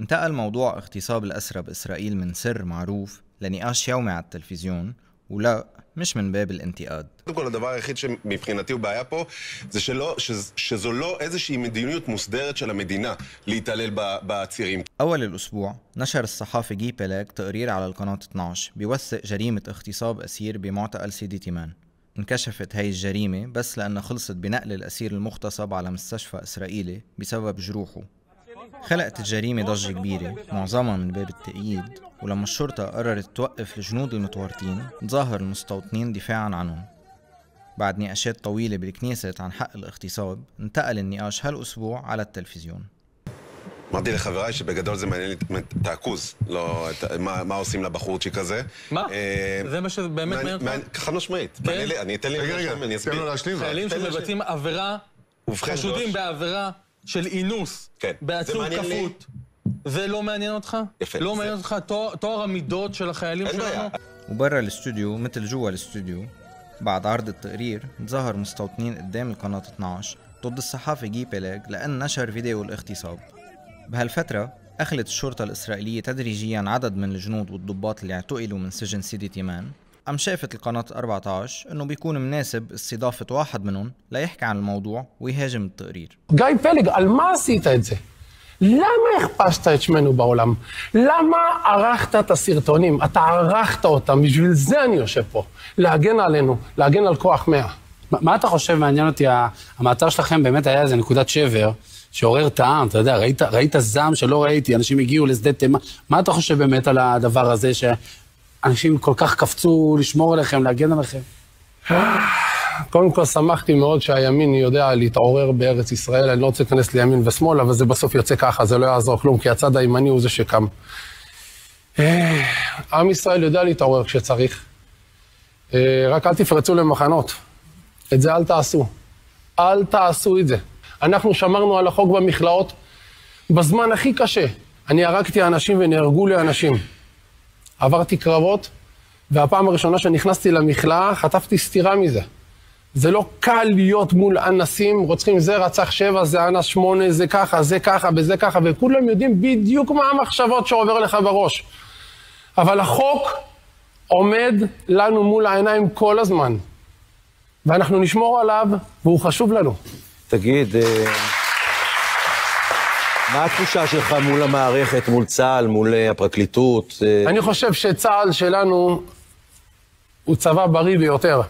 انتقل موضوع اغتصاب الأسرى بإسرائيل من سر معروف لنقاش يومي على التلفزيون ولا مش من باب الانتقاد. קודם כל, הדבר היחיד שמבחינתי הוא בעיה פה, זה שלא, ש, שזו לא איזושהי מדיניות מוסדרת של המדינה להתעלל בעצירים. أول الأسبوع نشر الصحافي جي بيلك تقرير على القناة 12 بيوثق جريمة اغتصاب أسير بمعتقل سيدي تيمان. انكشفت هاي الجريمة بس لأنها خلصت بنقل الأسير المغتصب على مستشفى إسرائيلي بسبب جروحه خلقت الجريمة ضجة كبيرة معظمها من باب التأييد ولما الشرطة قررت توقف الجنود المتورطين تظاهر المستوطنين دفاعا عنهم بعد نقاشات طويلة بالكنيسة عن حق الاغتصاب انتقل النقاش هالأسبوع على التلفزيون אמרתי לחבריי שבגדול זה מעניין לי את העכוז, לא, מה, עושים לבחורצ'יק הזה. מה? זה מה שבאמת מעניין אותך? חד משמעית. כן? אני אתן לי... רגע, רגע, תן לו להשלים. חיילים שמבצעים עבירה, חשודים בעבירה. של אינוס, כן. בעצמות כפות, זה לא מעניין אותך? יפה. לא זה... מעניין אותך תואר, תואר המידות של החיילים שלנו? בעיה. وبرا الاستوديو مثل جوا الاستوديو بعد عرض التقرير ظهر مستوطنين قدام القناة 12 ضد الصحافي جي بيلاج لأن نشر فيديو الاغتصاب بهالفترة أخلت الشرطة الإسرائيلية تدريجيا عدد من الجنود والضباط اللي اعتقلوا من سجن سيدي تيمان أم شافت القناة 14 إنه بيكون مناسب استضافة واحد منهم ليحكي عن الموضوع ويهاجم التقرير جاي بيليج על מה עשית את זה? למה הכפשת את שמנו בעולם? למה ערכת את הסרטונים? אתה ערכת אותם, בשביל זה אני יושב פה. להגן עלינו, להגן על כוח 100. ما, מה אתה חושב, מעניין אותי, המעצר שלכם באמת היה איזה נקודת שבר שעורר את העם, אתה יודע, ראית, ראית זעם שלא ראיתי, אנשים הגיעו לשדה תימן, מה אתה חושב באמת על הדבר הזה, אנשים כל כך קפצו לשמור עליכם, להגן עליכם? קודם כל, שמחתי מאוד שהימין יודע להתעורר בארץ ישראל. אני לא רוצה להיכנס לימין ושמאל, אבל זה בסוף יוצא ככה, זה לא יעזור כלום, כי הצד הימני הוא זה שקם. אה, עם ישראל יודע להתעורר כשצריך. אה, רק אל תפרצו למחנות. את זה אל תעשו. אל תעשו את זה. אנחנו שמרנו על החוק במכלאות בזמן הכי קשה. אני הרגתי אנשים ונהרגו לי אנשים. עברתי קרבות, והפעם הראשונה שנכנסתי למכלאה, חטפתי סטירה מזה. זה לא קל להיות מול אנסים, רוצחים זה רצח שבע, זה אנס שמונה, זה ככה, זה ככה וזה ככה, וכולם יודעים בדיוק מה המחשבות שעובר לך בראש. אבל החוק עומד לנו מול העיניים כל הזמן, ואנחנו נשמור עליו, והוא חשוב לנו. תגיד... Uh... מה התחושה שלך מול המערכת, מול צה"ל, מול אה, הפרקליטות? אה? אני חושב שצה"ל שלנו הוא צבא בריא ביותר.